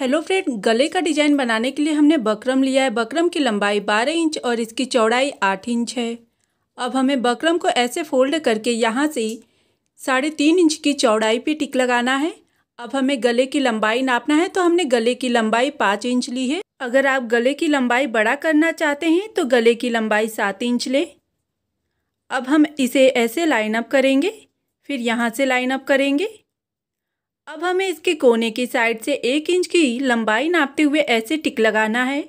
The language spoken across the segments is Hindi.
हेलो फ्रेंड गले का डिजाइन बनाने के लिए हमने बकरम लिया है बकरम की लंबाई 12 इंच और इसकी चौड़ाई 8 इंच है अब हमें बकरम को ऐसे फोल्ड करके यहाँ से साढ़े तीन इंच की चौड़ाई पे टिक लगाना है अब हमें गले की लंबाई नापना है तो हमने गले की लंबाई पाँच इंच ली है अगर आप गले की लंबाई बड़ा करना चाहते हैं तो गले की लंबाई सात इंच लें अब हम इसे ऐसे लाइन अप करेंगे फिर यहाँ से लाइनअप करेंगे अब हमें इसके कोने की साइड से एक इंच की लंबाई नापते हुए ऐसे टिक लगाना है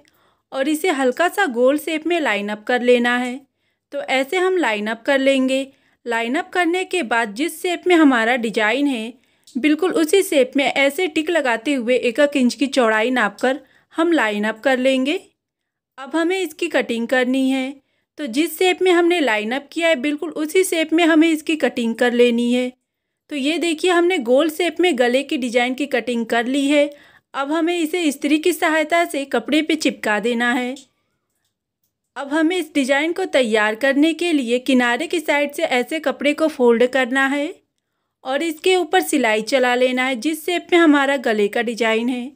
और इसे हल्का सा गोल शेप में लाइन अप कर लेना है तो ऐसे हम लाइन अप कर लेंगे लाइन अप करने के बाद जिस शेप में हमारा डिजाइन है बिल्कुल उसी शेप में ऐसे टिक लगाते हुए एक एक इंच की चौड़ाई नाप कर हम लाइन अप कर लेंगे अब हमें इसकी कटिंग करनी है तो जिस शेप में हमने लाइन अप किया है बिल्कुल उसी शेप में हमें इसकी कटिंग कर लेनी है तो ये देखिए हमने गोल शेप में गले की डिजाइन की कटिंग कर ली है अब हमें इसे स्त्री की सहायता से कपड़े पे चिपका देना है अब हमें इस डिज़ाइन को तैयार करने के लिए किनारे की साइड से ऐसे कपड़े को फोल्ड करना है और इसके ऊपर सिलाई चला लेना है जिस शेप में हमारा गले का डिज़ाइन है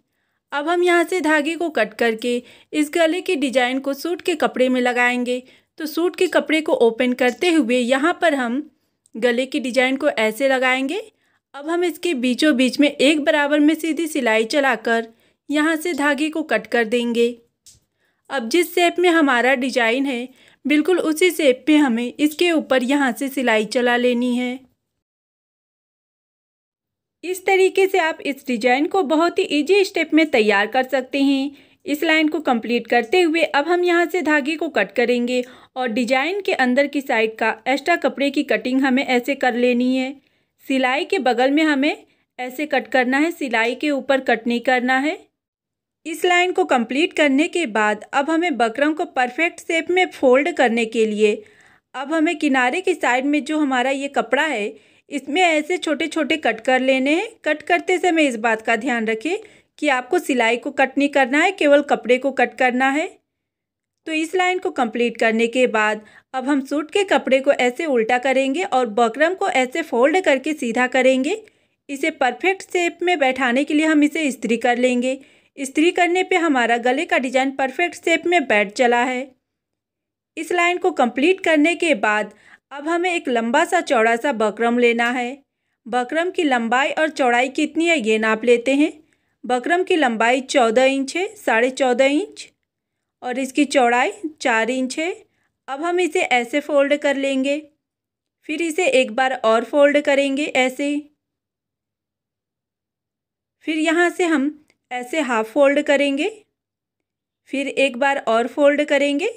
अब हम यहाँ से धागे को कट करके इस गले की डिज़ाइन को सूट के कपड़े में लगाएंगे तो सूट के कपड़े को ओपन करते हुए यहाँ पर हम गले की डिजाइन को ऐसे लगाएंगे अब हम इसके बीचों बीच में एक बराबर में सीधी सिलाई चलाकर यहाँ से धागे को कट कर देंगे अब जिस शेप में हमारा डिजाइन है बिल्कुल उसी शेप पे हमें इसके ऊपर यहाँ से सिलाई चला लेनी है इस तरीके से आप इस डिजाइन को बहुत ही इजी स्टेप में तैयार कर सकते हैं इस लाइन को कंप्लीट करते हुए अब हम यहाँ से धागे को कट करेंगे और डिजाइन के अंदर की साइड का एक्स्ट्रा कपड़े की कटिंग हमें ऐसे कर लेनी है सिलाई के बगल में हमें ऐसे कट करना है सिलाई के ऊपर कट नहीं करना है इस लाइन को कंप्लीट करने के बाद अब हमें बकरम को परफेक्ट शेप में फोल्ड करने के लिए अब हमें किनारे की साइड में जो हमारा ये कपड़ा है इसमें ऐसे छोटे छोटे कट कर लेने हैं कट करते समय इस बात का ध्यान रखें कि आपको सिलाई को कट नहीं करना है केवल कपड़े को कट करना है तो इस लाइन को कंप्लीट करने के बाद अब हम सूट के कपड़े को ऐसे उल्टा करेंगे और बकरम को ऐसे फोल्ड करके सीधा करेंगे इसे परफेक्ट शेप में बैठाने के लिए हम इसे इस्त्री कर लेंगे इस्त्री करने पे हमारा गले का डिजाइन परफेक्ट शेप में बैठ चला है इस लाइन को कंप्लीट करने के बाद अब हमें एक लंबा सा चौड़ा सा बकरम लेना है बकरम की लंबाई और चौड़ाई कितनी है ये नाप लेते हैं बकरम की लंबाई चौदह इंच है साढ़े चौदह इंच और इसकी चौड़ाई चार इंच है अब हम इसे ऐसे फोल्ड कर लेंगे फिर इसे एक बार और फोल्ड करेंगे ऐसे फिर यहाँ से हम ऐसे हाफ फोल्ड करेंगे फिर एक बार और फोल्ड करेंगे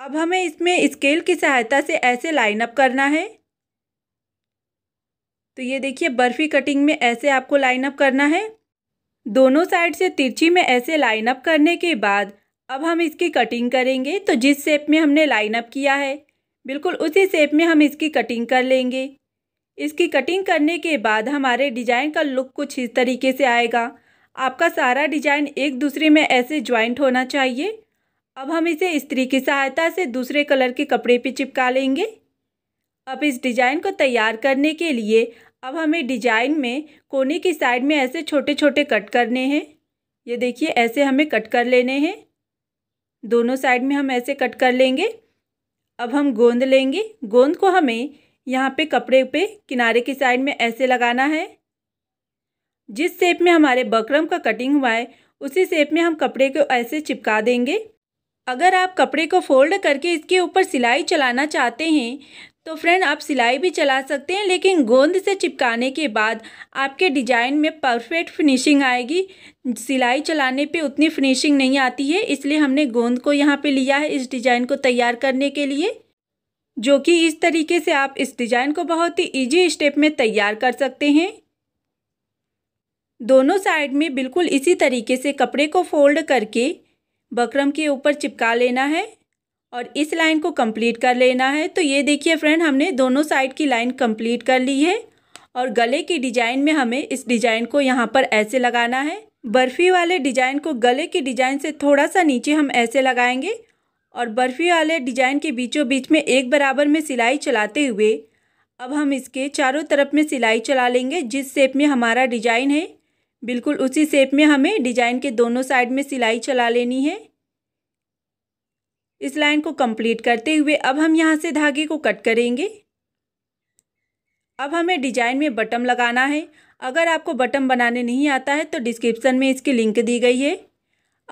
अब हमें इसमें स्केल की सहायता से ऐसे लाइन अप करना है तो ये देखिए बर्फ़ी कटिंग में ऐसे आपको लाइन अप करना है दोनों साइड से तिरछी में ऐसे लाइन अप करने के बाद अब हम इसकी कटिंग करेंगे तो जिस शेप में हमने लाइन अप किया है बिल्कुल उसी शेप में हम इसकी कटिंग कर लेंगे इसकी कटिंग करने के बाद हमारे डिज़ाइन का लुक कुछ इस तरीके से आएगा आपका सारा डिज़ाइन एक दूसरे में ऐसे ज्वाइंट होना चाहिए अब हम इसे स्त्री की सहायता से दूसरे कलर के कपड़े पे चिपका लेंगे अब इस डिज़ाइन को तैयार करने के लिए अब हमें डिजाइन में कोने की साइड में ऐसे छोटे छोटे कट करने हैं ये देखिए ऐसे हमें कट कर लेने हैं दोनों साइड में हम ऐसे कट कर लेंगे अब हम गोंद लेंगे गोंद को हमें यहाँ पे कपड़े पे किनारे की साइड में ऐसे लगाना है जिस शेप में हमारे बकरम का कटिंग हुआ है उसी शेप में हम कपड़े को ऐसे चिपका देंगे अगर आप कपड़े को फोल्ड करके इसके ऊपर सिलाई चलाना चाहते हैं तो फ्रेंड आप सिलाई भी चला सकते हैं लेकिन गोंद से चिपकाने के बाद आपके डिजाइन में परफेक्ट फिनिशिंग आएगी सिलाई चलाने पे उतनी फिनिशिंग नहीं आती है इसलिए हमने गोंद को यहाँ पे लिया है इस डिजाइन को तैयार करने के लिए जो कि इस तरीके से आप इस डिजाइन को बहुत ही ईजी स्टेप में तैयार कर सकते हैं दोनों साइड में बिल्कुल इसी तरीके से कपड़े को फोल्ड करके बकरम के ऊपर चिपका लेना है और इस लाइन को कंप्लीट कर लेना है तो ये देखिए फ्रेंड हमने दोनों साइड की लाइन कंप्लीट कर ली है और गले की डिजाइन में हमें इस डिजाइन को यहाँ पर ऐसे लगाना है बर्फ़ी वाले डिजाइन को गले की डिजाइन से थोड़ा सा नीचे हम ऐसे लगाएंगे और बर्फ़ी वाले डिजाइन के बीचों बीच में एक बराबर में सिलाई चलाते हुए अब हम इसके चारों तरफ में सिलाई चला लेंगे जिस शेप में हमारा डिजाइन है बिल्कुल उसी शेप में हमें डिजाइन के दोनों साइड में सिलाई चला लेनी है इस लाइन को कंप्लीट करते हुए अब हम यहाँ से धागे को कट करेंगे अब हमें डिजाइन में बटम लगाना है अगर आपको बटम बनाने नहीं आता है तो डिस्क्रिप्सन में इसकी लिंक दी गई है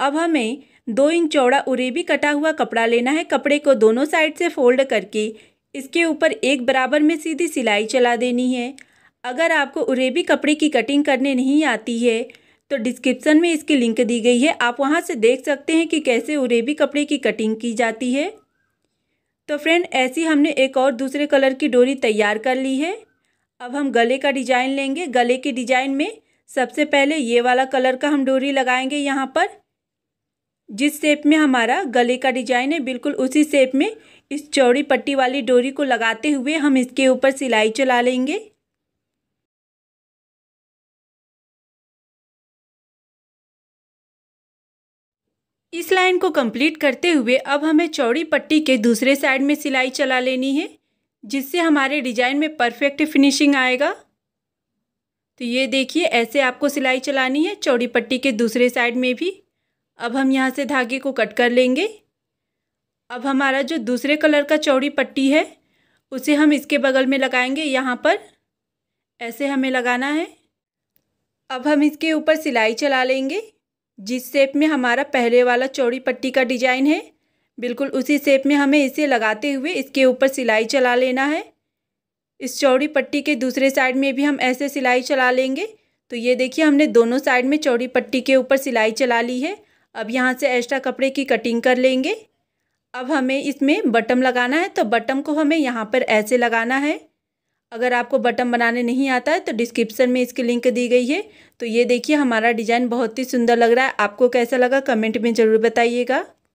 अब हमें दो इंच चौड़ा उरेबी कटा हुआ कपड़ा लेना है कपड़े को दोनों साइड से फोल्ड करके इसके ऊपर एक बराबर में सीधी सिलाई चला देनी है अगर आपको उरेबी कपड़े की कटिंग करने नहीं आती है तो डिस्क्रिप्सन में इसकी लिंक दी गई है आप वहाँ से देख सकते हैं कि कैसे उरेबी कपड़े की कटिंग की जाती है तो फ्रेंड ऐसी हमने एक और दूसरे कलर की डोरी तैयार कर ली है अब हम गले का डिजाइन लेंगे गले के डिजाइन में सबसे पहले ये वाला कलर का हम डोरी लगाएंगे यहाँ पर जिस शेप में हमारा गले का डिजाइन है बिल्कुल उसी शेप में इस चौड़ी पट्टी वाली डोरी को लगाते हुए हम इसके ऊपर सिलाई चला लेंगे इस लाइन को कंप्लीट करते हुए अब हमें चौड़ी पट्टी के दूसरे साइड में सिलाई चला लेनी है जिससे हमारे डिजाइन में परफेक्ट फिनिशिंग आएगा तो ये देखिए ऐसे आपको सिलाई चलानी है चौड़ी पट्टी के दूसरे साइड में भी अब हम यहाँ से धागे को कट कर लेंगे अब हमारा जो दूसरे कलर का चौड़ी पट्टी है उसे हम इसके बगल में लगाएंगे यहाँ पर ऐसे हमें लगाना है अब हम इसके ऊपर सिलाई चला लेंगे जिस शेप में हमारा पहले वाला चौड़ी पट्टी का डिजाइन है बिल्कुल उसी शेप में हमें इसे लगाते हुए इसके ऊपर सिलाई चला लेना है इस चौड़ी पट्टी के दूसरे साइड में भी हम ऐसे सिलाई चला लेंगे तो ये देखिए हमने दोनों साइड में चौड़ी पट्टी के ऊपर सिलाई चला ली है अब यहाँ से एक्स्ट्रा कपड़े की कटिंग कर लेंगे अब हमें इसमें बटम लगाना है तो बटम को हमें यहाँ पर ऐसे लगाना है अगर आपको बटन बनाने नहीं आता है तो डिस्क्रिप्सन में इसकी लिंक दी गई है तो ये देखिए हमारा डिज़ाइन बहुत ही सुंदर लग रहा है आपको कैसा लगा कमेंट में ज़रूर बताइएगा